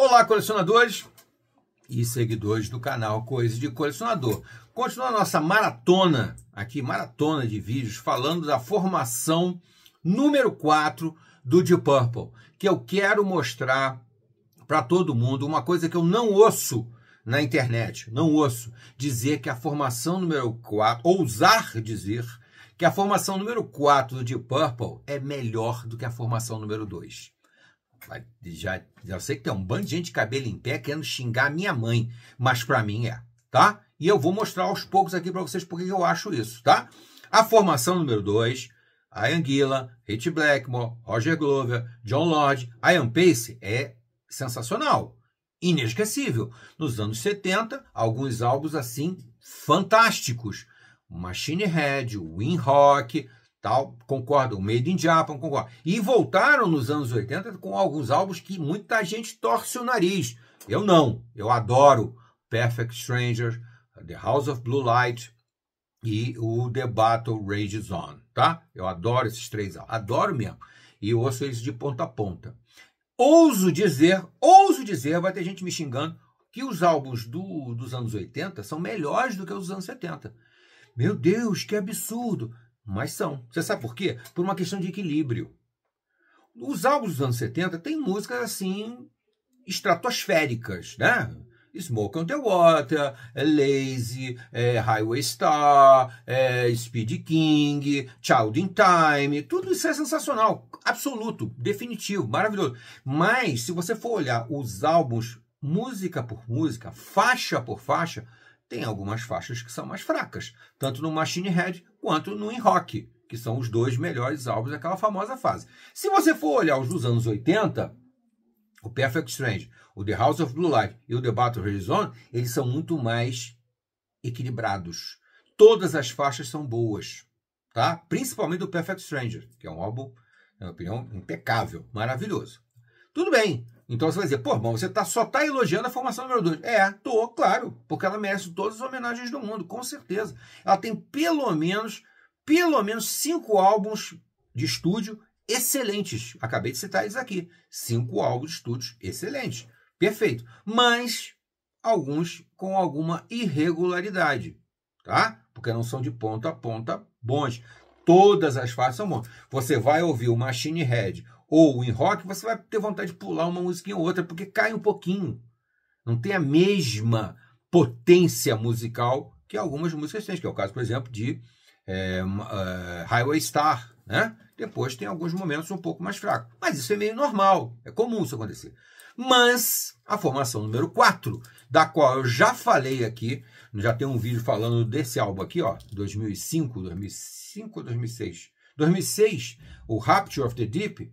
Olá, colecionadores e seguidores do canal Coisas de Colecionador. Continua a nossa maratona aqui, maratona de vídeos, falando da formação número 4 do Deep Purple, que eu quero mostrar para todo mundo uma coisa que eu não ouço na internet, não ouço dizer que a formação número 4, ousar dizer que a formação número 4 do Deep Purple é melhor do que a formação número 2. Vai, já, já sei que tem um bando de gente de cabelo em pé querendo xingar minha mãe, mas para mim é, tá? E eu vou mostrar aos poucos aqui para vocês porque eu acho isso, tá? A formação número 2, Ian Gillan, rich Blackmore, Roger Glover, John Lodge, Ian Pace é sensacional, inesquecível. Nos anos 70, alguns álbuns assim fantásticos. Machine Head, Win Rock, tal, concordo, Made in Japan, concordo. E voltaram nos anos 80 com alguns álbuns que muita gente torce o nariz. Eu não, eu adoro Perfect Stranger, The House of Blue Light e o The Battle Rages On, tá? Eu adoro esses três álbuns, adoro mesmo. E ouço eles de ponta a ponta. Ouso dizer, ouso dizer, vai ter gente me xingando, que os álbuns do, dos anos 80 são melhores do que os dos anos 70. Meu Deus, que absurdo! Mas são. Você sabe por quê? Por uma questão de equilíbrio. Os álbuns dos anos 70 têm músicas assim estratosféricas, né? Smoke on the Water, eh, Lazy, é, Highway Star, é, Speed King, Child in Time, tudo isso é sensacional, absoluto, definitivo, maravilhoso. Mas se você for olhar os álbuns música por música, faixa por faixa, tem algumas faixas que são mais fracas, tanto no Machine Head quanto no In Rock, que são os dois melhores álbuns daquela famosa fase. Se você for olhar os dos anos 80, o Perfect Strange, o The House of Blue Light e o The Battle Horizon, eles são muito mais equilibrados. Todas as faixas são boas, tá? Principalmente o Perfect Stranger, que é um álbum, na minha opinião, impecável, maravilhoso. Tudo bem, então você vai dizer, pô, bom, você tá, só está elogiando a formação número 2. É, tô, claro, porque ela merece todas as homenagens do mundo, com certeza. Ela tem pelo menos, pelo menos cinco álbuns de estúdio excelentes. Acabei de citar eles aqui. Cinco álbuns de estúdios excelentes. Perfeito. Mas alguns com alguma irregularidade, tá? Porque não são de ponta a ponta bons. Todas as faixas são bons. Você vai ouvir o Machine Head, ou em rock, você vai ter vontade de pular uma música ou outra, porque cai um pouquinho. Não tem a mesma potência musical que algumas músicas têm, que é o caso, por exemplo, de é, uh, Highway Star, né? Depois tem alguns momentos um pouco mais fracos. Mas isso é meio normal, é comum isso acontecer. Mas a formação número 4, da qual eu já falei aqui, já tem um vídeo falando desse álbum aqui, ó, 2005, 2005 ou 2006. 2006, o Rapture of the Deep,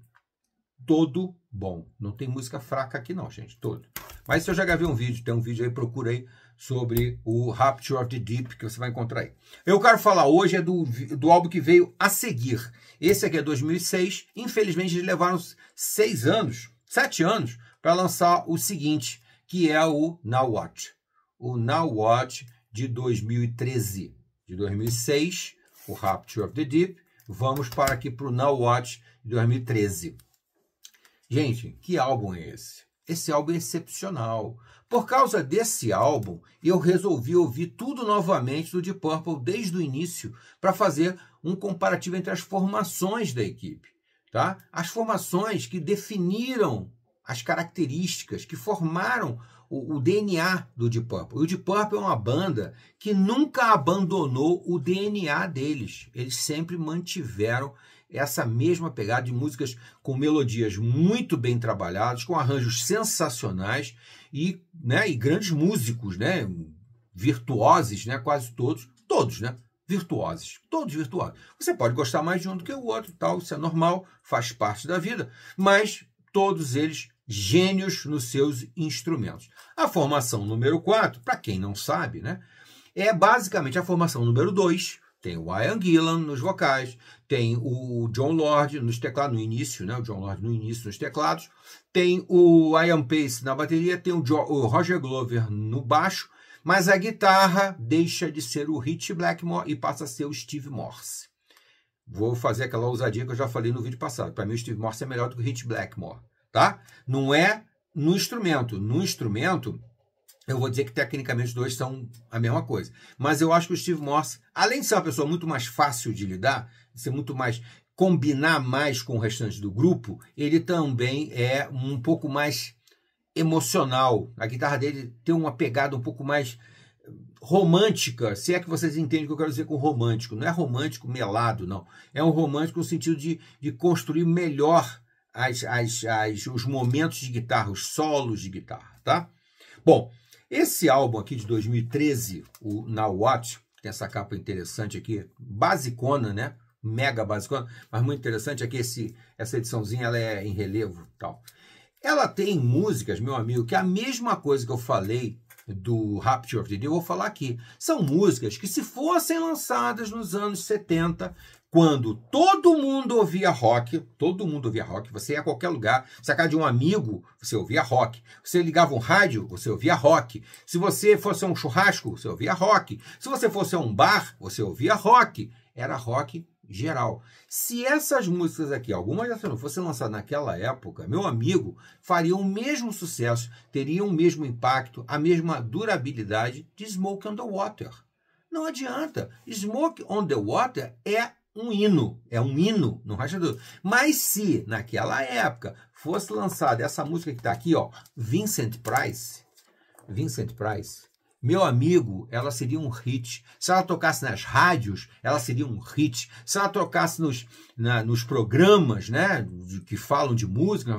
todo bom. Não tem música fraca aqui não, gente, todo. Mas se eu já gravei um vídeo, tem um vídeo aí, procura aí sobre o Rapture of the Deep, que você vai encontrar aí. Eu quero falar hoje é do, do álbum que veio a seguir. Esse aqui é 2006, infelizmente eles levaram seis anos, sete anos, para lançar o seguinte, que é o Now Watch. O Now Watch de 2013. De 2006, o Rapture of the Deep, vamos para aqui para o Now Watch de 2013. Gente, que álbum é esse? Esse álbum é excepcional. Por causa desse álbum, eu resolvi ouvir tudo novamente do Deep Purple desde o início para fazer um comparativo entre as formações da equipe, tá? As formações que definiram as características que formaram o, o DNA do Deep Purple. o Deep Purple é uma banda que nunca abandonou o DNA deles. Eles sempre mantiveram essa mesma pegada de músicas com melodias muito bem trabalhadas, com arranjos sensacionais e, né, e grandes músicos, né, virtuosos, né, quase todos, todos, né, virtuosos, todos virtuosos. Você pode gostar mais de um do que o outro, tal, isso é normal, faz parte da vida, mas todos eles gênios nos seus instrumentos. A formação número 4, para quem não sabe, né, é basicamente a formação número 2. Tem o Ian Gillan nos vocais, tem o John Lord nos teclados, no início, né? O John Lord no início nos teclados, tem o Ian Pace na bateria, tem o, o Roger Glover no baixo, mas a guitarra deixa de ser o Rich Blackmore e passa a ser o Steve Morse. Vou fazer aquela ousadia que eu já falei no vídeo passado. Para mim, o Steve Morse é melhor do que o Rich Blackmore tá? Não é no instrumento. No instrumento, eu vou dizer que tecnicamente os dois são a mesma coisa. Mas eu acho que o Steve Morse, além de ser uma pessoa muito mais fácil de lidar, de ser muito mais combinar mais com o restante do grupo, ele também é um pouco mais emocional. A guitarra dele tem uma pegada um pouco mais eh, romântica, se é que vocês entendem o que eu quero dizer com romântico. Não é romântico melado, não. É um romântico no sentido de, de construir melhor as, as, as, os momentos de guitarra, os solos de guitarra, tá? Bom, esse álbum aqui de 2013, o Now What, tem essa capa interessante aqui, basicona, né? Mega basicona, mas muito interessante aqui é esse, essa ediçãozinha, ela é em relevo tal. Ela tem músicas, meu amigo, que é a mesma coisa que eu falei do Rapture of the Day, eu vou falar aqui. São músicas que, se fossem lançadas nos anos 70, quando todo mundo ouvia rock, todo mundo ouvia rock, você ia a qualquer lugar, se a casa de um amigo, você ouvia rock, você ligava um rádio, você ouvia rock, se você fosse a um churrasco, você ouvia rock, se você fosse a um bar, você ouvia rock, era rock geral. Se essas músicas aqui, algumas dessas não fossem lançadas naquela época, meu amigo, fariam o mesmo sucesso, teriam o mesmo impacto, a mesma durabilidade de Smoke on the Water. Não adianta. Smoke on the Water é um hino, é um hino, no resta Mas se naquela época fosse lançada essa música que está aqui, ó, Vincent Price, Vincent Price, meu amigo, ela seria um hit. Se ela tocasse nas rádios, ela seria um hit. Se ela tocasse nos, na, nos programas, né, que falam de música,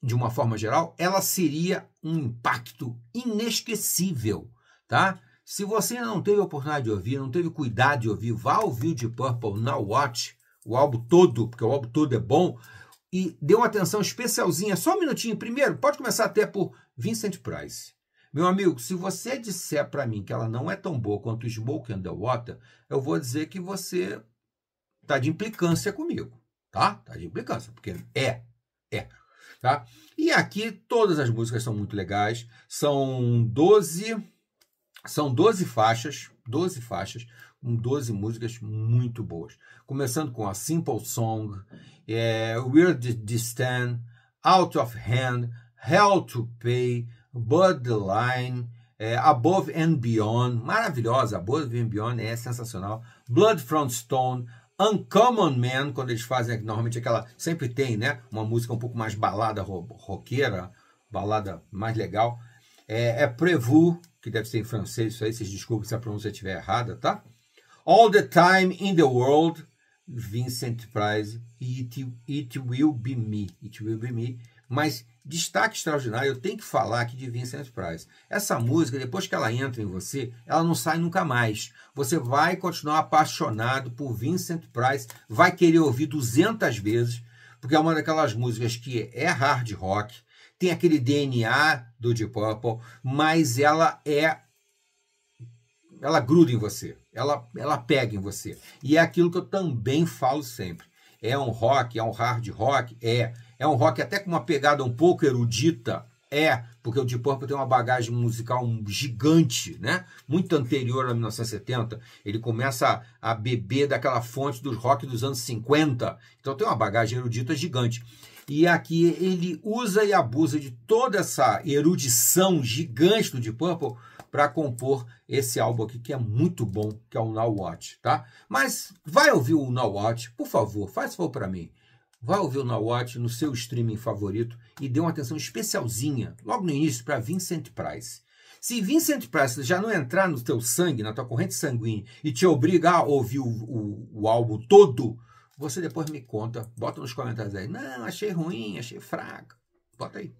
de uma forma geral, ela seria um impacto inesquecível, tá? Se você ainda não teve a oportunidade de ouvir, não teve cuidado de ouvir, vá ouvir o Deep Purple na Watch, o álbum todo, porque o álbum todo é bom, e dê uma atenção especialzinha, só um minutinho primeiro, pode começar até por Vincent Price. Meu amigo, se você disser para mim que ela não é tão boa quanto Smoke and the Water, eu vou dizer que você tá de implicância comigo, tá? Tá de implicância, porque é, é, tá? E aqui todas as músicas são muito legais, são 12 são 12 faixas, 12 faixas, com 12 músicas muito boas. Começando com a Simple Song, é, Where Stand, Out of Hand, Hell to Pay, Bloodline, é, Above and Beyond, maravilhosa, Above and Beyond é sensacional, Blood from Stone, Uncommon Man, quando eles fazem normalmente aquela, sempre tem, né? Uma música um pouco mais balada, roqueira, balada mais legal é, é Prevu, que deve ser em francês isso aí, vocês desculpem se a pronúncia estiver errada, tá? All the Time in the World, Vincent Price, It, It Will Be Me, It Will Be Me, mas destaque extraordinário, eu tenho que falar aqui de Vincent Price. Essa música, depois que ela entra em você, ela não sai nunca mais. Você vai continuar apaixonado por Vincent Price, vai querer ouvir 200 vezes, porque é uma daquelas músicas que é hard rock, tem aquele DNA do Deep Purple, mas ela é ela gruda em você, ela ela pega em você. E é aquilo que eu também falo sempre. É um rock, é um hard rock, é é um rock até com uma pegada um pouco erudita, é, porque o Deep Purple tem uma bagagem musical gigante, né? Muito anterior a 1970. Ele começa a, a beber daquela fonte dos rock dos anos 50. Então tem uma bagagem erudita gigante. E aqui ele usa e abusa de toda essa erudição gigante do Deep Purple para compor esse álbum aqui que é muito bom, que é o Now Watch, tá? Mas vai ouvir o Now Watch, por favor, faz favor para mim. Vai ouvir o Now Watch no seu streaming favorito e dê uma atenção especialzinha logo no início para Vincent Price. Se Vincent Price já não entrar no teu sangue, na tua corrente sanguínea e te obrigar a ouvir o, o, o álbum todo você depois me conta, bota nos comentários aí. Não, achei ruim, achei fraca. Bota aí.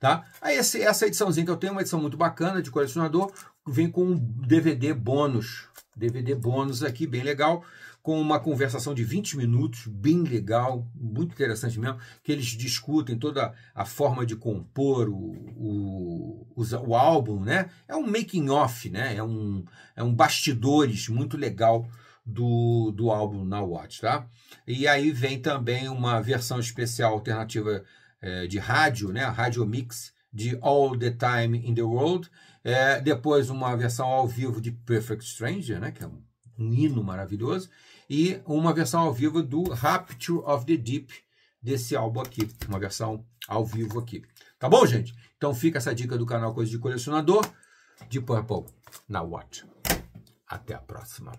Tá? Aí esse, essa ediçãozinha que eu tenho, uma edição muito bacana de colecionador, vem com um DVD bônus. DVD bônus aqui, bem legal, com uma conversação de 20 minutos, bem legal, muito interessante mesmo, que eles discutem toda a forma de compor o, o, o, o álbum, né? É um making off, né? É um, é um bastidores muito legal do, do álbum Na Watch, tá? E aí vem também uma versão especial alternativa é, de rádio, né? Rádio Mix de All the Time in the World. É, depois uma versão ao vivo de Perfect Stranger, né? Que é um, um hino maravilhoso. E uma versão ao vivo do Rapture of the Deep desse álbum aqui. Uma versão ao vivo aqui. Tá bom, gente? Então fica essa dica do canal Coisa de Colecionador de Purple na Watch. Até a próxima.